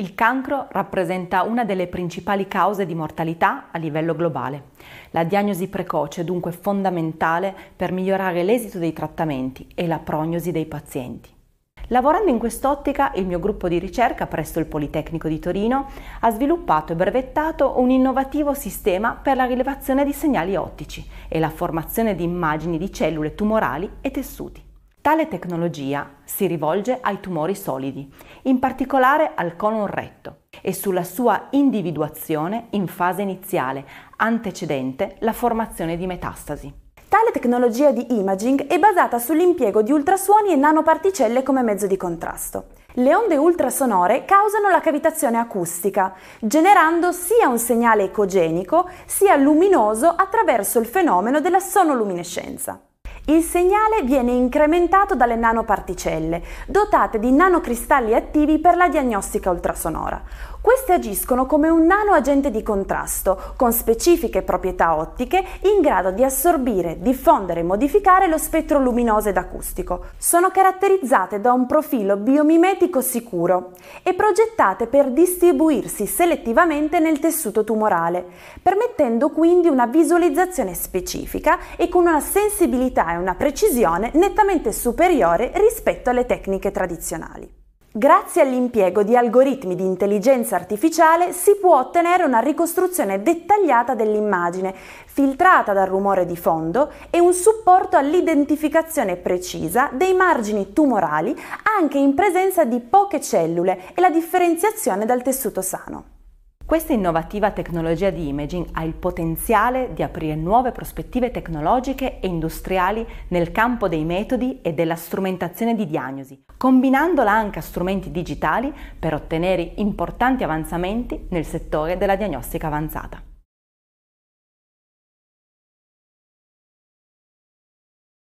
Il cancro rappresenta una delle principali cause di mortalità a livello globale. La diagnosi precoce è dunque fondamentale per migliorare l'esito dei trattamenti e la prognosi dei pazienti. Lavorando in quest'ottica, il mio gruppo di ricerca presso il Politecnico di Torino ha sviluppato e brevettato un innovativo sistema per la rilevazione di segnali ottici e la formazione di immagini di cellule tumorali e tessuti. Tale tecnologia si rivolge ai tumori solidi, in particolare al colon retto, e sulla sua individuazione in fase iniziale, antecedente la formazione di metastasi. Tale tecnologia di imaging è basata sull'impiego di ultrasuoni e nanoparticelle come mezzo di contrasto. Le onde ultrasonore causano la cavitazione acustica, generando sia un segnale ecogenico sia luminoso attraverso il fenomeno della sonoluminescenza. Il segnale viene incrementato dalle nanoparticelle, dotate di nanocristalli attivi per la diagnostica ultrasonora. Queste agiscono come un nanoagente di contrasto, con specifiche proprietà ottiche in grado di assorbire, diffondere e modificare lo spettro luminoso ed acustico. Sono caratterizzate da un profilo biomimetico sicuro e progettate per distribuirsi selettivamente nel tessuto tumorale, permettendo quindi una visualizzazione specifica e con una sensibilità e una precisione nettamente superiore rispetto alle tecniche tradizionali. Grazie all'impiego di algoritmi di intelligenza artificiale si può ottenere una ricostruzione dettagliata dell'immagine, filtrata dal rumore di fondo e un supporto all'identificazione precisa dei margini tumorali anche in presenza di poche cellule e la differenziazione dal tessuto sano. Questa innovativa tecnologia di imaging ha il potenziale di aprire nuove prospettive tecnologiche e industriali nel campo dei metodi e della strumentazione di diagnosi, combinandola anche a strumenti digitali per ottenere importanti avanzamenti nel settore della diagnostica avanzata.